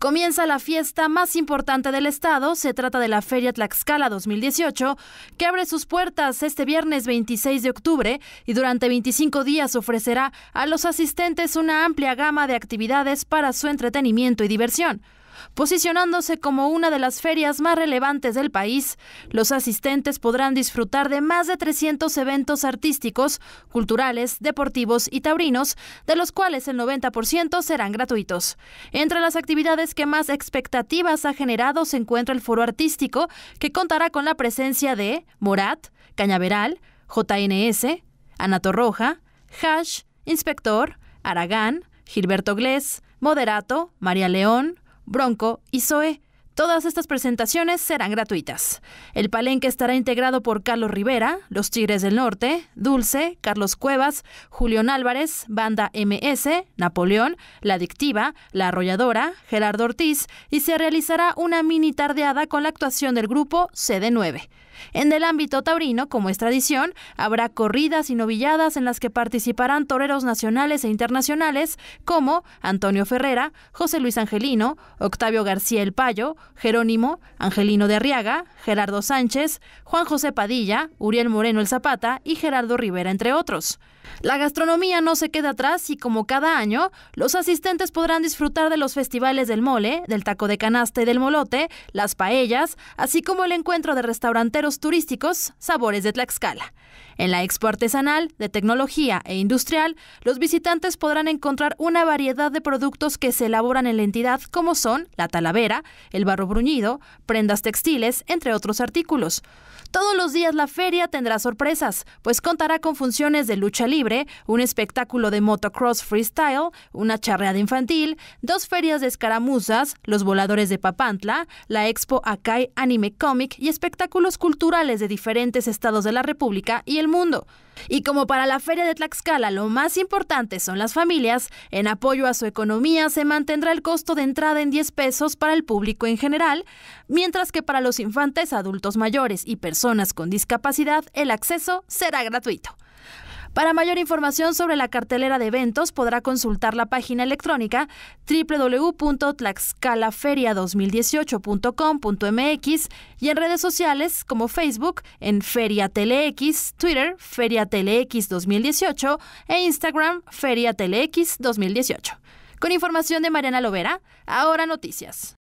Comienza la fiesta más importante del estado, se trata de la Feria Tlaxcala 2018, que abre sus puertas este viernes 26 de octubre y durante 25 días ofrecerá a los asistentes una amplia gama de actividades para su entretenimiento y diversión. Posicionándose como una de las ferias más relevantes del país, los asistentes podrán disfrutar de más de 300 eventos artísticos, culturales, deportivos y taurinos, de los cuales el 90% serán gratuitos. Entre las actividades que más expectativas ha generado se encuentra el foro artístico, que contará con la presencia de Morat, Cañaveral, JNS, Roja, Hash, Inspector, Aragán, Gilberto Glés, Moderato, María León, Bronco y Zoe. Todas estas presentaciones serán gratuitas. El palenque estará integrado por Carlos Rivera, Los Tigres del Norte, Dulce, Carlos Cuevas, Julián Álvarez, Banda MS, Napoleón, La Adictiva, La Arrolladora, Gerardo Ortiz y se realizará una mini tardeada con la actuación del grupo CD9. En el ámbito taurino, como es tradición, habrá corridas y novilladas en las que participarán toreros nacionales e internacionales como Antonio Ferrera, José Luis Angelino, Octavio García El Payo, Jerónimo, Angelino de Arriaga, Gerardo Sánchez, Juan José Padilla, Uriel Moreno el Zapata y Gerardo Rivera, entre otros. La gastronomía no se queda atrás y como cada año, los asistentes podrán disfrutar de los festivales del mole, del taco de canasta y del molote, las paellas, así como el encuentro de restauranteros turísticos Sabores de Tlaxcala. En la expo artesanal, de tecnología e industrial, los visitantes podrán encontrar una variedad de productos que se elaboran en la entidad como son la talavera, el barro bruñido, prendas textiles, entre otros artículos. Todos los días la feria tendrá sorpresas, pues contará con funciones de lucha libre, un espectáculo de motocross freestyle, una charreada infantil, dos ferias de escaramuzas, los voladores de Papantla, la expo Akai Anime Comic y espectáculos culturales de diferentes estados de la República y el mundo. Y como para la feria de Tlaxcala lo más importante son las familias, en apoyo a su economía se mantendrá el costo de entrada en 10 pesos para el público en general, mientras que para los infantes, adultos mayores y personas con discapacidad el acceso será gratuito. Para mayor información sobre la cartelera de eventos podrá consultar la página electrónica www.tlaxcalaferia2018.com.mx y en redes sociales como Facebook en Feria Telex, Twitter Feria Telex 2018 e Instagram Feria Telex 2018. Con información de Mariana Lovera, ahora noticias.